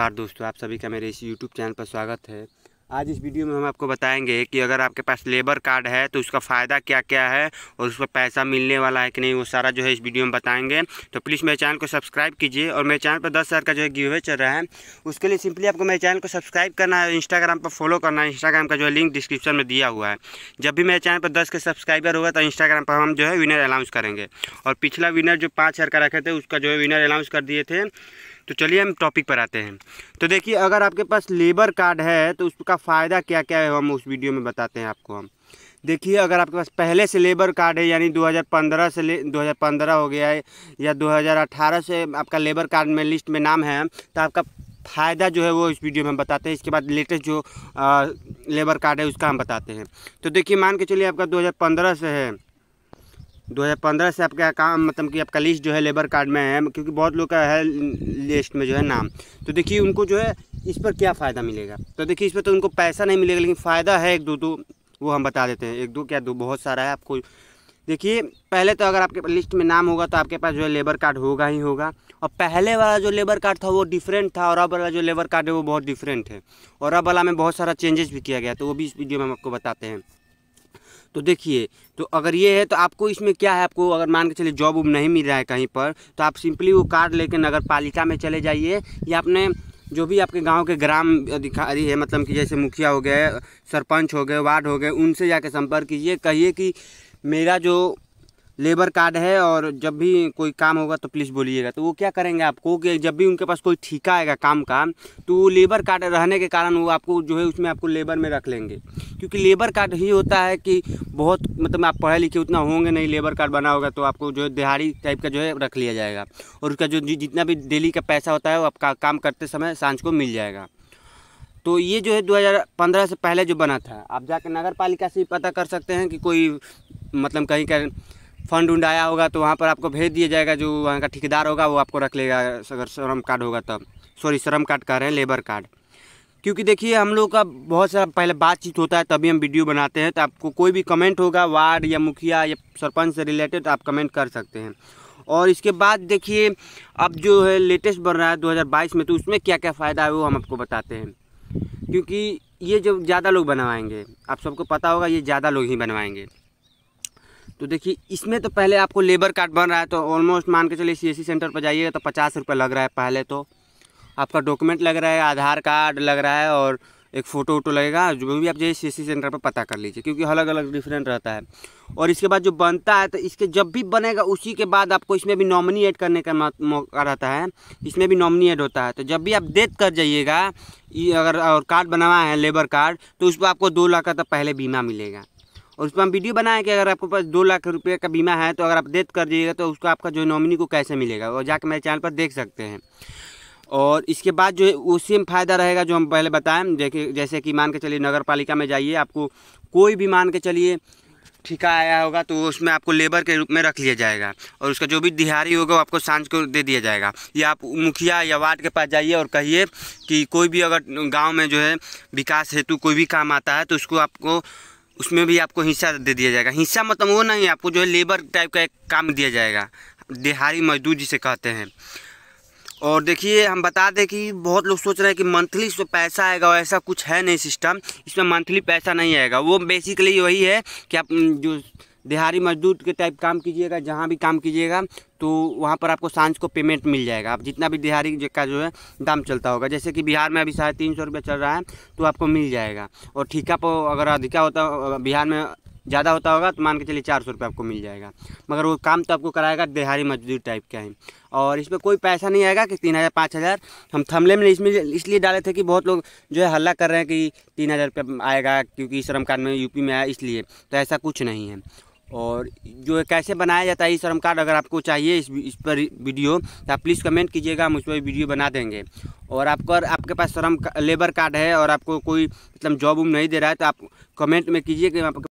नमस्कार दोस्तों आप सभी का मेरे इस यूट्यूब चैनल पर स्वागत है आज इस वीडियो में हम आपको बताएंगे कि अगर आपके पास लेबर कार्ड है तो उसका फ़ायदा क्या क्या है और उसका पैसा मिलने वाला है कि नहीं वो सारा जो है इस वीडियो में बताएंगे तो प्लीज़ मेरे चैनल को सब्सक्राइब कीजिए और मेरे चैनल पर दस हज़ार का जो है गिवे चल रहा है उसके लिए सिंपली आपको मेरे चैनल को सब्सक्राइब करना है इंस्टाग्राम पर फॉलो करना है इंस्टाग्राम का जो है लिंक डिस्क्रिप्शन में दिया हुआ है जब भी मेरे चैनल पर दस के सब्सक्राइबर होगा तो इंस्टाग्राम पर हम जो है विनर अनाउंस करेंगे और पिछला विनर जो पाँच का रखे थे उसका जो है विनर अनाउंस कर दिए थे तो चलिए हम टॉपिक पर आते हैं तो देखिए अगर आपके पास लेबर कार्ड है तो उसका फ़ायदा क्या क्या है हम उस वीडियो में बताते हैं आपको हम देखिए अगर आपके पास पहले से लेबर कार्ड है यानी 2015 से ले 2015 हो गया है या 2018 से आपका लेबर कार्ड में लिस्ट में नाम है तो आपका फ़ायदा जो है वो इस वीडियो में हम बताते हैं इसके बाद लेटेस्ट जो आ, लेबर कार्ड है उसका हम बताते हैं तो देखिए मान के चलिए आपका 2015 से है 2015 से आपका काम मतलब कि आपका लिस्ट जो है लेबर कार्ड में है क्योंकि बहुत लोग का है लिस्ट में जो है नाम तो देखिए उनको जो है इस पर क्या फ़ायदा मिलेगा तो देखिए इस पर तो उनको पैसा नहीं मिलेगा लेकिन फ़ायदा है एक दो दो तो, वो हम बता देते हैं एक दो क्या दो बहुत सारा है आपको देखिए पहले तो अगर आपके लिस्ट में नाम होगा तो आपके पास जो है लेबर कार्ड होगा ही होगा और पहले वाला जो लेबर कार्ड था वो डिफरेंट था और अब वाला जो लेबर कार्ड है वो बहुत डिफरेंट है और अब वाला में बहुत सारा चेंजेस भी किया गया तो वो भी इस वीडियो में हम आपको बताते हैं तो देखिए तो अगर ये है तो आपको इसमें क्या है आपको अगर मान के चलिए जॉब उब नहीं मिल रहा है कहीं पर तो आप सिंपली वो कार्ड लेकर नगर पालिका में चले जाइए या अपने जो भी आपके गांव के ग्राम अधिकारी है मतलब कि जैसे मुखिया हो गए सरपंच हो गए वार्ड हो गए उनसे जाके संपर्क कीजिए कहिए कि मेरा जो लेबर कार्ड है और जब भी कोई काम होगा तो प्लीज़ बोलिएगा तो वो क्या करेंगे आपको कि जब भी उनके पास कोई ठीका आएगा काम का तो वो लेबर कार्ड रहने के कारण वो आपको जो है उसमें आपको लेबर में रख लेंगे क्योंकि लेबर कार्ड ही होता है कि बहुत मतलब आप पढ़े लिखे उतना होंगे नहीं लेबर कार्ड बना होगा तो आपको जो है दिहाड़ी टाइप का जो है रख लिया जाएगा और उसका जो जितना भी डेली का पैसा होता है वो आपका काम करते समय सांझ को मिल जाएगा तो ये जो है 2015 से पहले जो बना था आप जाके नगर पालिका से पता कर सकते हैं कि कोई मतलब कहीं का फंड उंड आया होगा तो वहाँ पर आपको भेज दिया जाएगा जो वहाँ का ठेकेदार होगा वो आपको रख लेगा अगर श्रम कार्ड होगा तब सॉरी श्रम कार्ड कह रहे हैं लेबर कार्ड क्योंकि देखिए हम लोग का बहुत सारा पहले बातचीत होता है तभी हम वीडियो बनाते हैं तो आपको कोई भी कमेंट होगा वार्ड या मुखिया या सरपंच से रिलेटेड आप कमेंट कर सकते हैं और इसके बाद देखिए अब जो है लेटेस्ट बन रहा है 2022 में तो उसमें क्या क्या फ़ायदा है वो हम आपको बताते हैं क्योंकि ये जो ज़्यादा लोग बनवाएंगे आप सबको पता होगा ये ज़्यादा लोग ही बनवाएंगे तो देखिए इसमें तो पहले आपको लेबर कार्ड बन रहा है तो ऑलमोस्ट मान के चलिए सी सेंटर पर जाइएगा तो पचास रुपये लग रहा है पहले तो आपका डॉक्यूमेंट लग रहा है आधार कार्ड लग रहा है और एक फ़ोटो वोटो लगेगा जो भी आप जाइए सी सी सेंटर पर पता कर लीजिए क्योंकि अलग अलग डिफरेंट रहता है और इसके बाद जो बनता है तो इसके जब भी बनेगा उसी के बाद आपको इसमें भी नॉमिनी ऐड करने का मौका रहता है इसमें भी नॉमिनी ऐड होता है तो जब भी आप डेथ कर जाइएगा अगर और कार्ड बनवाए है लेबर कार्ड तो उस पर आपको दो लाख का तो पहले बीमा मिलेगा और उसमें हम वीडियो बनाए कि अगर आपके पास दो लाख रुपये का बीमा है तो अगर आप डेथ कर दिएगा तो उसको आपका जो नॉमिनी को कैसे मिलेगा और जाकर मेरे चैनल पर देख सकते हैं और इसके बाद जो है वो सेम फ़ायदा रहेगा जो हम पहले बताएं जैसे जैसे कि मान के चलिए नगर पालिका में जाइए आपको कोई भी मान के चलिए ठिका आया होगा तो उसमें आपको लेबर के रूप में रख लिया जाएगा और उसका जो भी दिहाड़ी होगा वो आपको सांझ को दे दिया जाएगा या आप मुखिया या वार्ड के पास जाइए और कहिए कि कोई भी अगर गाँव में जो है विकास हेतु कोई भी काम आता है तो उसको आपको उसमें भी आपको हिस्सा दे दिया जाएगा हिस्सा मतलब वो नहीं आपको जो है लेबर टाइप का एक काम दिया जाएगा दिहाड़ी मजदूर जिसे कहते हैं और देखिए हम बता दें कि बहुत लोग सोच रहे हैं कि मंथली इसमें पैसा आएगा ऐसा कुछ है नहीं सिस्टम इसमें मंथली पैसा नहीं आएगा वो बेसिकली वही है कि आप जो दिहाड़ी मजदूर के टाइप काम कीजिएगा जहाँ भी काम कीजिएगा तो वहाँ पर आपको सांझ को पेमेंट मिल जाएगा आप जितना भी दिहाड़ी का जो है दाम चलता होगा जैसे कि बिहार में अभी साढ़े तीन सौ रुपये चल रहा है तो आपको मिल जाएगा और ठीका पर अगर अधिका होता बिहार में ज़्यादा होता होगा तो मान के चलिए चार सौ रुपये आपको मिल जाएगा मगर वो काम तो आपको कराएगा दिहाड़ी मजदूर टाइप का ही और इसमें कोई पैसा नहीं आएगा कि तीन हज़ार पाँच हज़ार हम थमले में इसमें इसलिए डाले थे कि बहुत लोग जो है हल्ला कर रहे हैं कि तीन हज़ार रुपये आएगा क्योंकि श्रम कार्ड में यूपी में आया इसलिए तो ऐसा कुछ नहीं है और जो है कैसे बनाया जाता है ये श्रम कार्ड अगर आपको चाहिए इस इस पर वीडियो तो आप प्लीज़ कमेंट कीजिएगा हम उस पर वीडियो बना देंगे और आपका आपके पास श्रम लेबर कार्ड है और आपको कोई मतलब जॉब उम नहीं दे रहा है तो आप कमेंट में कीजिए कि